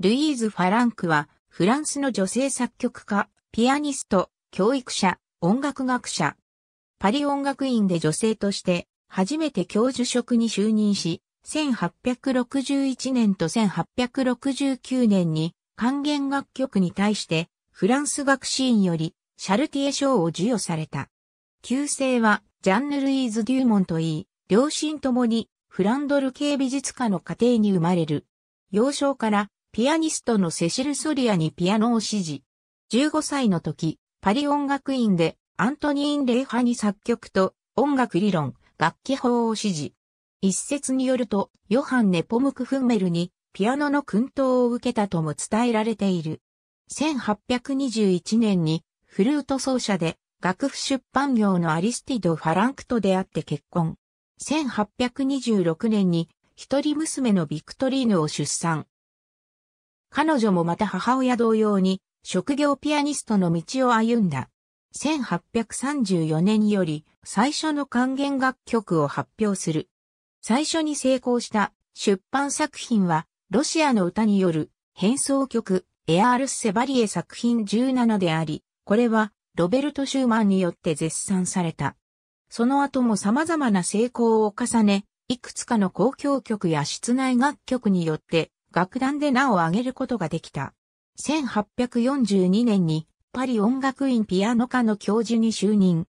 ルイーズ・ファランクは、フランスの女性作曲家、ピアニスト、教育者、音楽学者。パリ音楽院で女性として、初めて教授職に就任し、1861年と1869年に、管弦楽曲に対して、フランス学士院より、シャルティエ賞を授与された。旧姓は、ジャンヌ・ルイーズ・デューモンといい、両親ともに、フランドル系美術家の家庭に生まれる。幼少からピアニストのセシル・ソリアにピアノを指示。15歳の時、パリ音楽院でアントニーン・レイハに作曲と音楽理論、楽器法を指示。一説によると、ヨハン・ネポムク・フンメルにピアノの訓導を受けたとも伝えられている。1821年にフルート奏者で楽譜出版業のアリスティド・ファランクと出会って結婚。1826年に一人娘のビクトリーヌを出産。彼女もまた母親同様に、職業ピアニストの道を歩んだ。1834年より最初の管弦楽曲を発表する。最初に成功した出版作品は、ロシアの歌による変奏曲、エアールス・セバリエ作品17であり、これはロベルト・シューマンによって絶賛された。その後も様々な成功を重ね、いくつかの公共曲や室内楽曲によって楽団で名を上げることができた。1842年にパリ音楽院ピアノ科の教授に就任。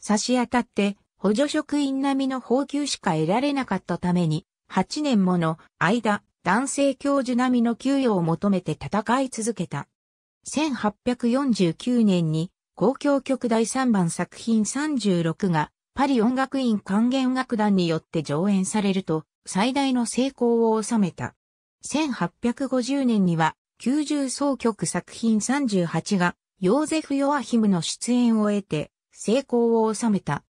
差し当たって補助職員並みの報給しか得られなかったために、8年もの間、男性教授並みの給与を求めて戦い続けた。1849年に公共曲第3番作品36がパリ音楽院管弦楽団によって上演されると最大の成功を収めた。1850年には、90総曲作品38が、ヨーゼフ・ヨアヒムの出演を得て、成功を収めた。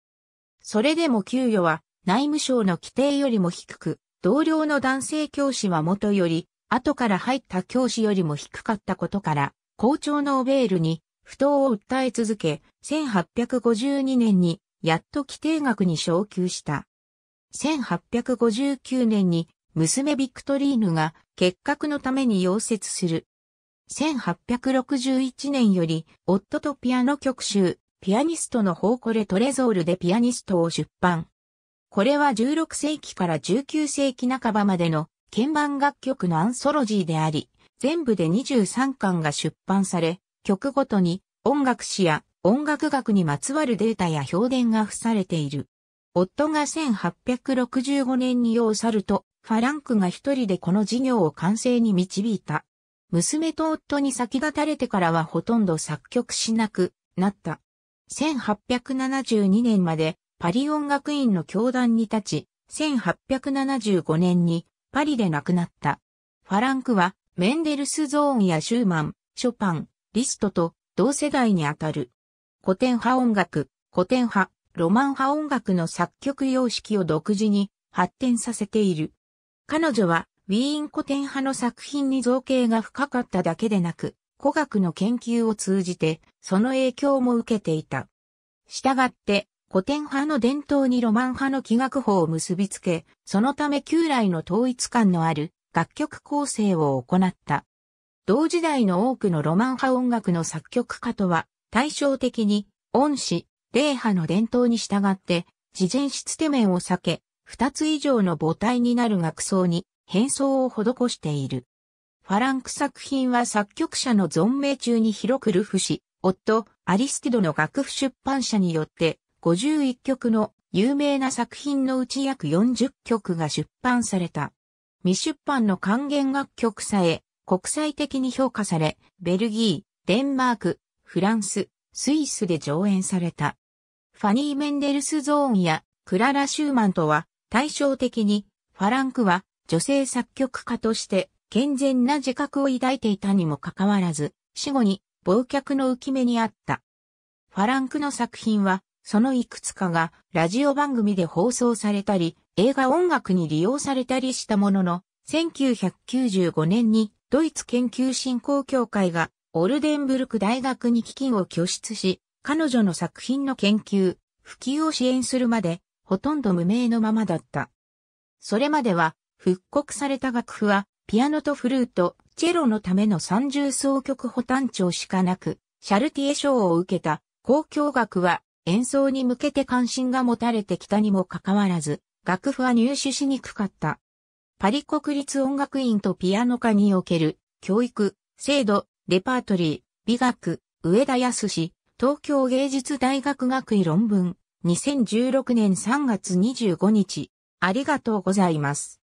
それでも給与は、内務省の規定よりも低く、同僚の男性教師は元より、後から入った教師よりも低かったことから、校長のオベールに、不当を訴え続け、1852年に、やっと規定額に昇給した。1859年に娘ビクトリーヌが結核のために溶接する。1861年より、夫とピアノ曲集、ピアニストの宝庫レトレゾールでピアニストを出版。これは16世紀から19世紀半ばまでの鍵盤楽曲のアンソロジーであり、全部で23巻が出版され、曲ごとに音楽史や音楽学にまつわるデータや評伝が付されている。夫が1865年に要去るとファランクが一人でこの事業を完成に導いた。娘と夫に先立たれてからはほとんど作曲しなくなった。1872年までパリ音楽院の教団に立ち、1875年にパリで亡くなった。ファランクはメンデルスゾーンやシューマン、ショパン、リストと同世代にあたる。古典派音楽、古典派、ロマン派音楽の作曲様式を独自に発展させている。彼女はウィーン古典派の作品に造形が深かっただけでなく、古学の研究を通じて、その影響も受けていた。従って、古典派の伝統にロマン派の器楽法を結びつけ、そのため旧来の統一感のある楽曲構成を行った。同時代の多くのロマン派音楽の作曲家とは、対照的に、恩師、霊派の伝統に従って、事前質手面を避け、2つ以上の母体になる楽奏に変装を施している。ファランク作品は作曲者の存命中に広くルフ氏、夫、アリスティドの楽譜出版社によって、51曲の有名な作品のうち約40曲が出版された。未出版の還元楽曲さえ国際的に評価され、ベルギー、デンマーク、フランス、スイスで上演された。ファニー・メンデルスゾーンやクララ・シューマンとは対照的に、ファランクは女性作曲家として健全な自覚を抱いていたにもかかわらず、死後に忘却の浮き目にあった。ファランクの作品は、そのいくつかがラジオ番組で放送されたり、映画音楽に利用されたりしたものの、1995年にドイツ研究振興協会がオルデンブルク大学に基金を拠出し、彼女の作品の研究、普及を支援するまでほとんど無名のままだった。それまでは、復刻された楽譜は、ピアノとフルート、チェロのための三重奏曲補単調しかなく、シャルティエ賞を受けた公共楽は演奏に向けて関心が持たれてきたにもかかわらず、楽譜は入手しにくかった。パリ国立音楽院とピアノ科における教育、制度、レパートリー、美学、上田康史、東京芸術大学学位論文、2016年3月25日、ありがとうございます。